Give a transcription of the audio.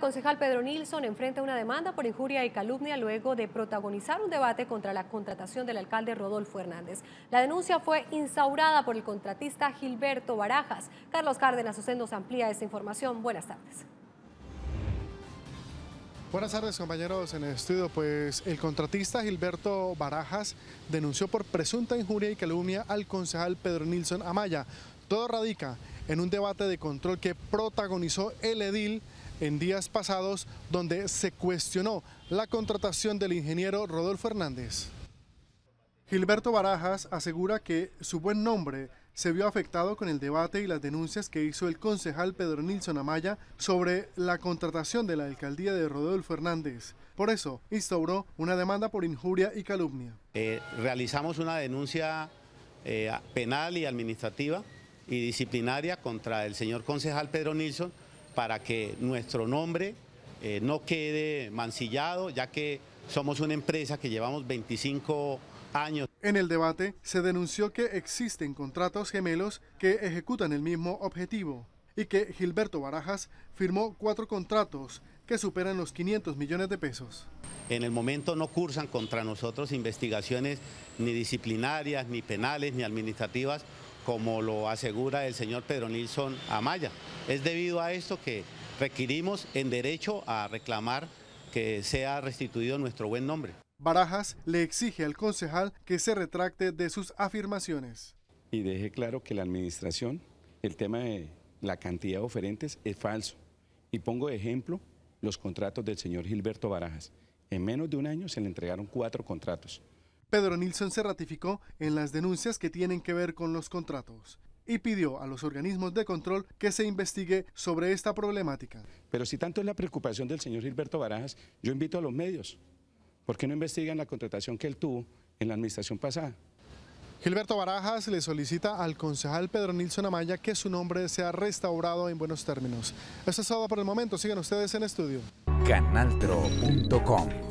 Concejal Pedro Nilsson enfrenta una demanda por injuria y calumnia luego de protagonizar un debate contra la contratación del alcalde Rodolfo Hernández. La denuncia fue instaurada por el contratista Gilberto Barajas. Carlos Cárdenas usted nos amplía esta información. Buenas tardes. Buenas tardes compañeros en el estudio, pues el contratista Gilberto Barajas denunció por presunta injuria y calumnia al concejal Pedro Nilsson Amaya todo radica en un debate de control que protagonizó el edil en días pasados, donde se cuestionó la contratación del ingeniero Rodolfo Hernández. Gilberto Barajas asegura que su buen nombre se vio afectado con el debate y las denuncias que hizo el concejal Pedro Nilsson Amaya sobre la contratación de la alcaldía de Rodolfo Hernández. Por eso instauró una demanda por injuria y calumnia. Eh, realizamos una denuncia eh, penal y administrativa y disciplinaria contra el señor concejal Pedro Nilsson para que nuestro nombre eh, no quede mancillado, ya que somos una empresa que llevamos 25 años. En el debate se denunció que existen contratos gemelos que ejecutan el mismo objetivo y que Gilberto Barajas firmó cuatro contratos que superan los 500 millones de pesos. En el momento no cursan contra nosotros investigaciones ni disciplinarias, ni penales, ni administrativas como lo asegura el señor Pedro Nilsson Amaya. Es debido a esto que requerimos en derecho a reclamar que sea restituido nuestro buen nombre. Barajas le exige al concejal que se retracte de sus afirmaciones. Y deje claro que la administración, el tema de la cantidad de oferentes es falso. Y pongo de ejemplo los contratos del señor Gilberto Barajas. En menos de un año se le entregaron cuatro contratos. Pedro Nilsson se ratificó en las denuncias que tienen que ver con los contratos y pidió a los organismos de control que se investigue sobre esta problemática. Pero si tanto es la preocupación del señor Gilberto Barajas, yo invito a los medios. ¿Por qué no investigan la contratación que él tuvo en la administración pasada? Gilberto Barajas le solicita al concejal Pedro Nilsson Amaya que su nombre sea restaurado en buenos términos. Eso es todo por el momento. Sigan ustedes en estudio. Canaltro.com